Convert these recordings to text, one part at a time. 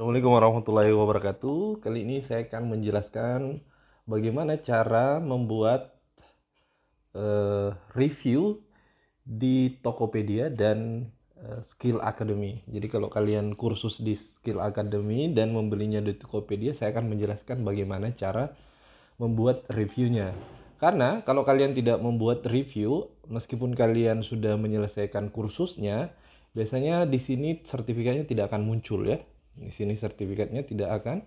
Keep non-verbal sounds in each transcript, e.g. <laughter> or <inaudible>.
Assalamualaikum warahmatullahi wabarakatuh. Kali ini saya akan menjelaskan bagaimana cara membuat uh, review di Tokopedia dan uh, Skill Academy. Jadi kalau kalian kursus di Skill Academy dan membelinya di Tokopedia, saya akan menjelaskan bagaimana cara membuat reviewnya. Karena kalau kalian tidak membuat review, meskipun kalian sudah menyelesaikan kursusnya, biasanya di sini sertifikatnya tidak akan muncul ya. Di sini sertifikatnya tidak akan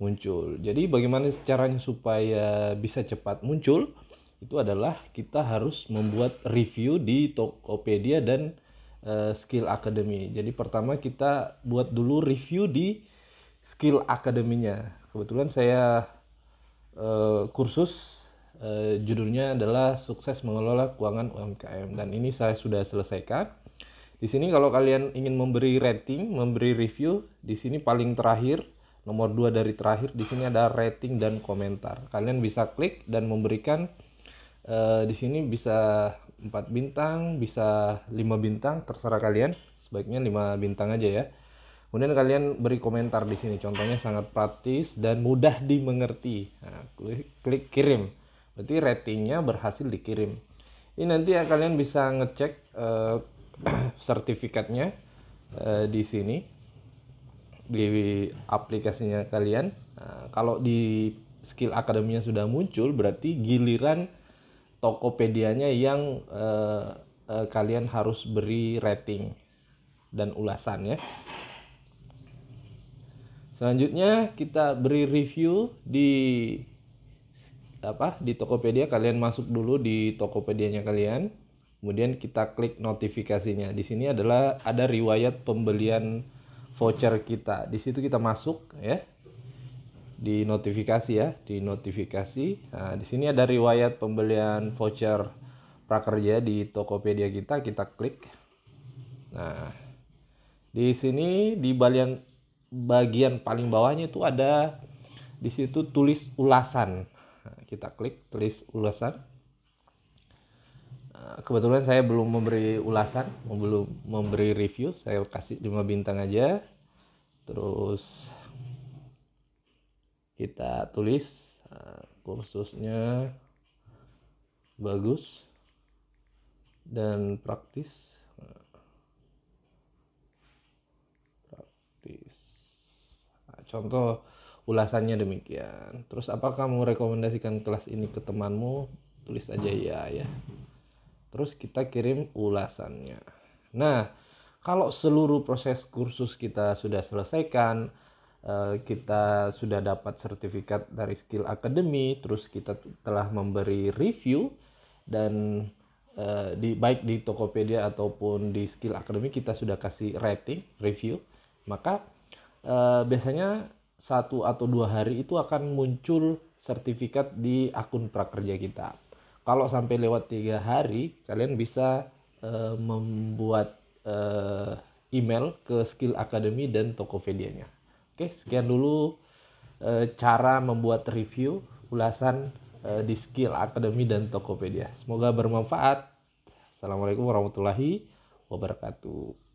muncul. Jadi bagaimana caranya supaya bisa cepat muncul? Itu adalah kita harus membuat review di Tokopedia dan uh, Skill Academy. Jadi pertama kita buat dulu review di Skill Academy-nya. Kebetulan saya uh, kursus Uh, judulnya adalah sukses mengelola keuangan UMKM dan ini saya sudah selesaikan di sini kalau kalian ingin memberi rating, memberi review, di sini paling terakhir nomor 2 dari terakhir di sini ada rating dan komentar. Kalian bisa klik dan memberikan e, di sini bisa 4 bintang, bisa 5 bintang, terserah kalian. Sebaiknya 5 bintang aja ya. Kemudian kalian beri komentar di sini. Contohnya sangat praktis dan mudah dimengerti. Nah, klik, klik kirim. Berarti ratingnya berhasil dikirim. Ini nanti ya kalian bisa ngecek e, <coughs> sertifikatnya uh, di sini di aplikasinya kalian. Uh, kalau di skill akademinya sudah muncul berarti giliran Tokopedia-nya yang uh, uh, kalian harus beri rating dan ulasannya. Selanjutnya kita beri review di apa di Tokopedia kalian masuk dulu di Tokopedia-nya kalian. Kemudian kita klik notifikasinya. Di sini adalah ada riwayat pembelian voucher kita. Di situ kita masuk ya. Di notifikasi ya, di notifikasi. Nah, di sini ada riwayat pembelian voucher prakerja di Tokopedia kita, kita klik. Nah, di sini di bagian bagian paling bawahnya itu ada di situ tulis ulasan. Nah, kita klik tulis ulasan kebetulan saya belum memberi ulasan, belum memberi review, saya kasih 5 bintang aja. Terus kita tulis eh, kursusnya bagus dan praktis. Praktis. Nah, contoh ulasannya demikian. Terus apakah kamu rekomendasikan kelas ini ke temanmu? Tulis aja iya, ya ya. Terus kita kirim ulasannya. Nah, kalau seluruh proses kursus kita sudah selesaikan, eh, kita sudah dapat sertifikat dari Skill Academy, terus kita telah memberi review dan eh, di baik di Tokopedia ataupun di Skill Academy kita sudah kasih rating review, maka eh, biasanya satu atau dua hari itu akan muncul sertifikat di akun prakerja kita. Kalau sampai lewat tiga hari, kalian bisa uh, membuat uh, email ke Skill Academy dan Tokopedia-nya. Oke, sekian dulu uh, cara membuat review ulasan uh, di Skill Academy dan Tokopedia. Semoga bermanfaat. Assalamualaikum warahmatullahi wabarakatuh.